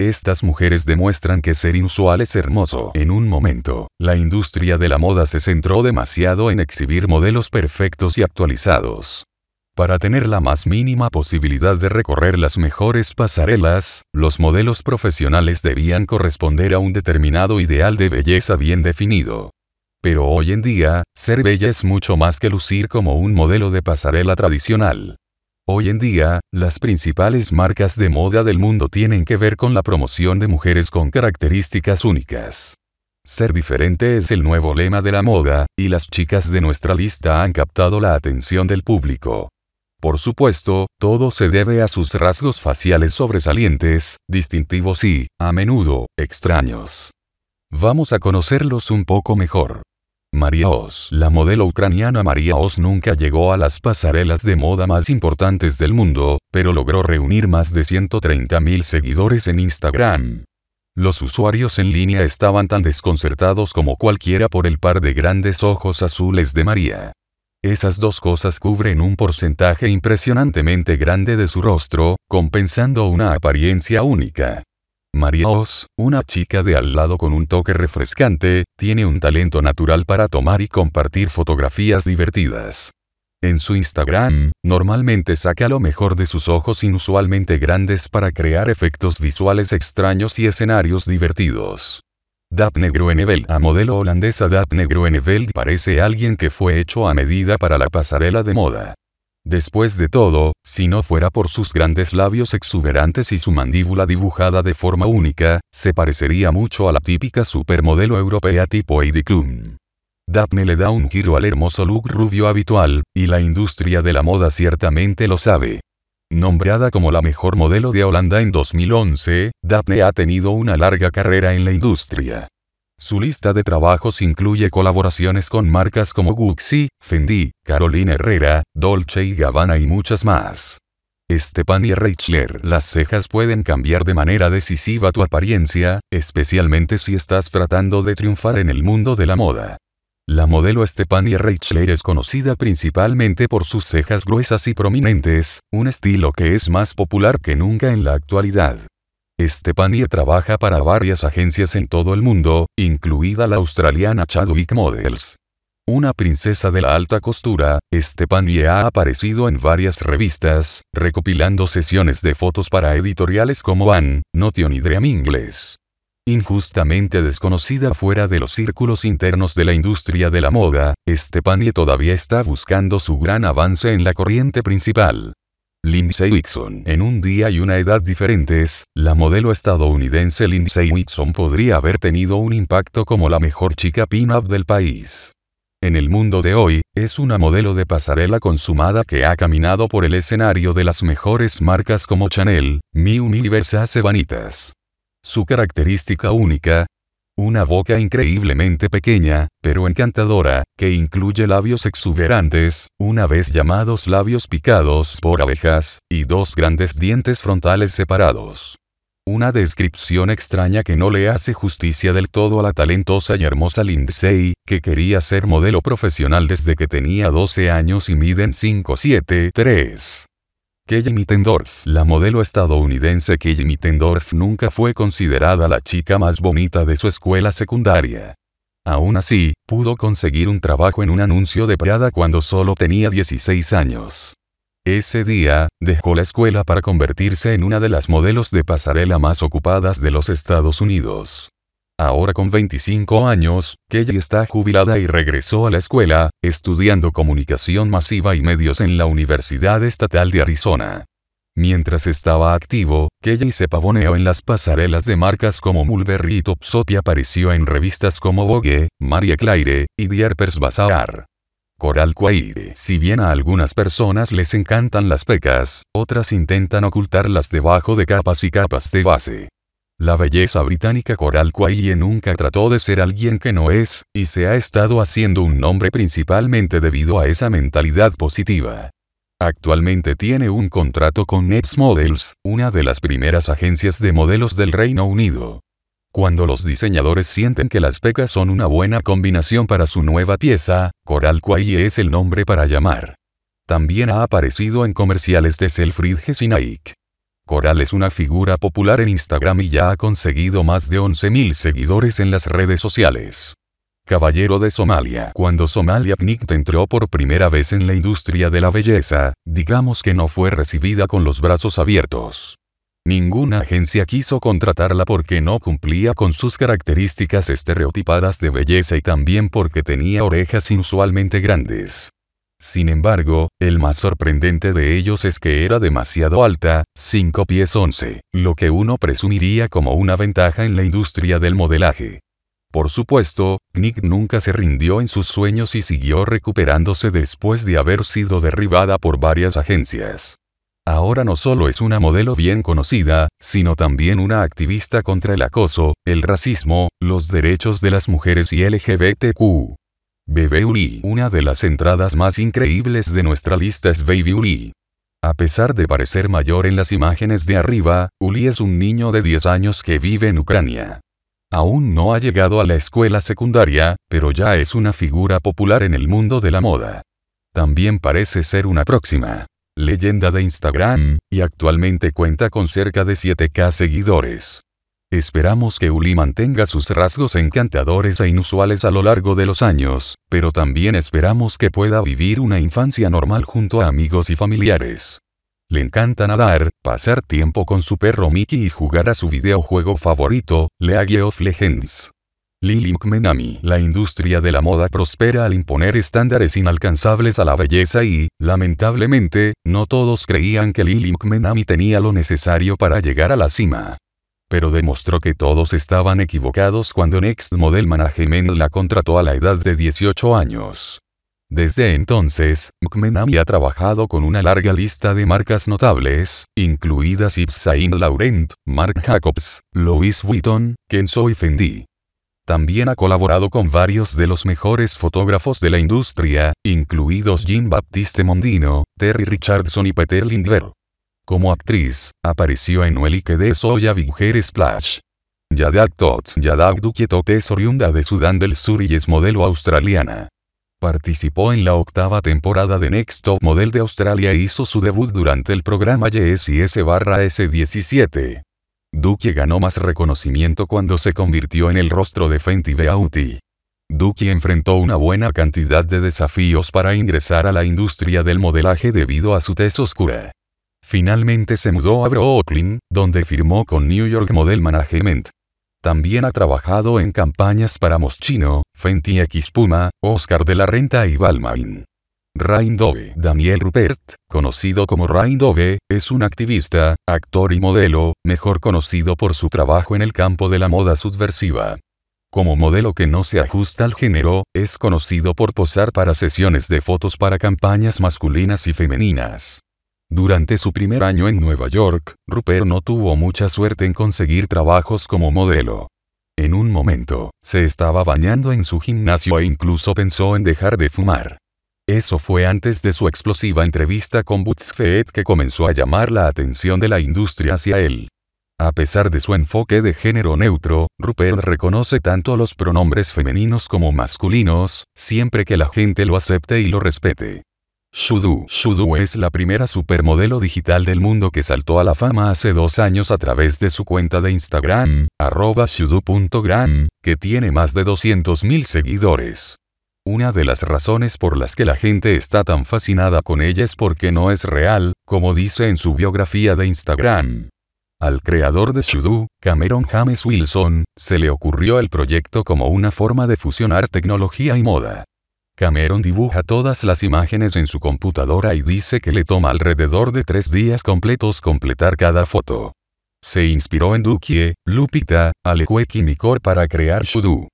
Estas mujeres demuestran que ser inusual es hermoso. En un momento, la industria de la moda se centró demasiado en exhibir modelos perfectos y actualizados. Para tener la más mínima posibilidad de recorrer las mejores pasarelas, los modelos profesionales debían corresponder a un determinado ideal de belleza bien definido. Pero hoy en día, ser bella es mucho más que lucir como un modelo de pasarela tradicional. Hoy en día, las principales marcas de moda del mundo tienen que ver con la promoción de mujeres con características únicas. Ser diferente es el nuevo lema de la moda, y las chicas de nuestra lista han captado la atención del público. Por supuesto, todo se debe a sus rasgos faciales sobresalientes, distintivos y, a menudo, extraños. Vamos a conocerlos un poco mejor. María Oz. La modelo ucraniana María Oz nunca llegó a las pasarelas de moda más importantes del mundo, pero logró reunir más de 130.000 seguidores en Instagram. Los usuarios en línea estaban tan desconcertados como cualquiera por el par de grandes ojos azules de María. Esas dos cosas cubren un porcentaje impresionantemente grande de su rostro, compensando una apariencia única. María Oz, una chica de al lado con un toque refrescante, tiene un talento natural para tomar y compartir fotografías divertidas. En su Instagram, normalmente saca lo mejor de sus ojos inusualmente grandes para crear efectos visuales extraños y escenarios divertidos. Daphne Groeneveld, a modelo holandesa Daphne Groeneveld parece alguien que fue hecho a medida para la pasarela de moda. Después de todo, si no fuera por sus grandes labios exuberantes y su mandíbula dibujada de forma única, se parecería mucho a la típica supermodelo europea tipo Heidi Klum. Daphne le da un giro al hermoso look rubio habitual, y la industria de la moda ciertamente lo sabe. Nombrada como la mejor modelo de Holanda en 2011, Daphne ha tenido una larga carrera en la industria. Su lista de trabajos incluye colaboraciones con marcas como Gucci, Fendi, Carolina Herrera, Dolce y Gabbana y muchas más. stephanie Reichler. Las cejas pueden cambiar de manera decisiva tu apariencia, especialmente si estás tratando de triunfar en el mundo de la moda. La modelo Stephanie Reichler es conocida principalmente por sus cejas gruesas y prominentes, un estilo que es más popular que nunca en la actualidad. Estepanie trabaja para varias agencias en todo el mundo, incluida la australiana Chadwick Models. Una princesa de la alta costura, Estepanie ha aparecido en varias revistas, recopilando sesiones de fotos para editoriales como Van, Notion y Dream Inglés. Injustamente desconocida fuera de los círculos internos de la industria de la moda, Estepanie todavía está buscando su gran avance en la corriente principal. Lindsay Wixon. En un día y una edad diferentes, la modelo estadounidense Lindsay Wixon podría haber tenido un impacto como la mejor chica pin-up del país. En el mundo de hoy, es una modelo de pasarela consumada que ha caminado por el escenario de las mejores marcas como Chanel, Miu Miu y Versace Vanitas. Su característica única, una boca increíblemente pequeña, pero encantadora, que incluye labios exuberantes, una vez llamados labios picados por abejas, y dos grandes dientes frontales separados. Una descripción extraña que no le hace justicia del todo a la talentosa y hermosa Lindsay, que quería ser modelo profesional desde que tenía 12 años y miden 573. Kelly Mittendorf. La modelo estadounidense Kelly Mittendorf nunca fue considerada la chica más bonita de su escuela secundaria. Aún así, pudo conseguir un trabajo en un anuncio de Prada cuando solo tenía 16 años. Ese día, dejó la escuela para convertirse en una de las modelos de pasarela más ocupadas de los Estados Unidos. Ahora con 25 años, Kelly está jubilada y regresó a la escuela, estudiando comunicación masiva y medios en la Universidad Estatal de Arizona. Mientras estaba activo, Kelly se pavoneó en las pasarelas de marcas como Mulberry y Topshop y apareció en revistas como Vogue, Marie Claire y Dierpers Bazaar. Coral Quaid. Si bien a algunas personas les encantan las pecas, otras intentan ocultarlas debajo de capas y capas de base. La belleza británica Coral Quayle nunca trató de ser alguien que no es, y se ha estado haciendo un nombre principalmente debido a esa mentalidad positiva. Actualmente tiene un contrato con Neps Models, una de las primeras agencias de modelos del Reino Unido. Cuando los diseñadores sienten que las pecas son una buena combinación para su nueva pieza, Coral Quayle es el nombre para llamar. También ha aparecido en comerciales de Selfridges y Nike. Coral es una figura popular en Instagram y ya ha conseguido más de 11.000 seguidores en las redes sociales. Caballero de Somalia. Cuando Somalia Pnict entró por primera vez en la industria de la belleza, digamos que no fue recibida con los brazos abiertos. Ninguna agencia quiso contratarla porque no cumplía con sus características estereotipadas de belleza y también porque tenía orejas inusualmente grandes. Sin embargo, el más sorprendente de ellos es que era demasiado alta, 5 pies 11, lo que uno presumiría como una ventaja en la industria del modelaje. Por supuesto, Nick nunca se rindió en sus sueños y siguió recuperándose después de haber sido derribada por varias agencias. Ahora no solo es una modelo bien conocida, sino también una activista contra el acoso, el racismo, los derechos de las mujeres y LGBTQ. Baby Uli. Una de las entradas más increíbles de nuestra lista es Baby Uli. A pesar de parecer mayor en las imágenes de arriba, Uli es un niño de 10 años que vive en Ucrania. Aún no ha llegado a la escuela secundaria, pero ya es una figura popular en el mundo de la moda. También parece ser una próxima leyenda de Instagram, y actualmente cuenta con cerca de 7K seguidores. Esperamos que Uli mantenga sus rasgos encantadores e inusuales a lo largo de los años, pero también esperamos que pueda vivir una infancia normal junto a amigos y familiares. Le encanta nadar, pasar tiempo con su perro Mickey y jugar a su videojuego favorito, League of Legends. Lili Mkmenami. La industria de la moda prospera al imponer estándares inalcanzables a la belleza y, lamentablemente, no todos creían que Lily Mkmenami tenía lo necesario para llegar a la cima pero demostró que todos estaban equivocados cuando Next Model Management la contrató a la edad de 18 años. Desde entonces, McMenamy ha trabajado con una larga lista de marcas notables, incluidas Yves Saint Laurent, Marc Jacobs, Louis Vuitton, Kenzo y Fendi. También ha colaborado con varios de los mejores fotógrafos de la industria, incluidos Jean-Baptiste Mondino, Terry Richardson y Peter Lindbergh. Como actriz, apareció en el y de Soya Vinger Splash. Yadak Tot Yadak Duquietot es oriunda de Sudán del Sur y es modelo australiana. Participó en la octava temporada de Next Top Model de Australia e hizo su debut durante el programa barra s 17 Duque ganó más reconocimiento cuando se convirtió en el rostro de Fenty Beauty. Duque enfrentó una buena cantidad de desafíos para ingresar a la industria del modelaje debido a su tez oscura. Finalmente se mudó a Brooklyn, donde firmó con New York Model Management. También ha trabajado en campañas para Moschino, Fenty X Puma, Oscar de la Renta y Balmain. Dove Daniel Rupert, conocido como Dove, es un activista, actor y modelo, mejor conocido por su trabajo en el campo de la moda subversiva. Como modelo que no se ajusta al género, es conocido por posar para sesiones de fotos para campañas masculinas y femeninas. Durante su primer año en Nueva York, Rupert no tuvo mucha suerte en conseguir trabajos como modelo. En un momento, se estaba bañando en su gimnasio e incluso pensó en dejar de fumar. Eso fue antes de su explosiva entrevista con BuzzFeed que comenzó a llamar la atención de la industria hacia él. A pesar de su enfoque de género neutro, Rupert reconoce tanto los pronombres femeninos como masculinos, siempre que la gente lo acepte y lo respete. Shudu. Shudu es la primera supermodelo digital del mundo que saltó a la fama hace dos años a través de su cuenta de Instagram, arroba que tiene más de 200.000 seguidores. Una de las razones por las que la gente está tan fascinada con ella es porque no es real, como dice en su biografía de Instagram. Al creador de Shudu, Cameron James Wilson, se le ocurrió el proyecto como una forma de fusionar tecnología y moda. Cameron dibuja todas las imágenes en su computadora y dice que le toma alrededor de tres días completos completar cada foto. Se inspiró en Dukie, Lupita, Alequec y Mikor para crear Shudu.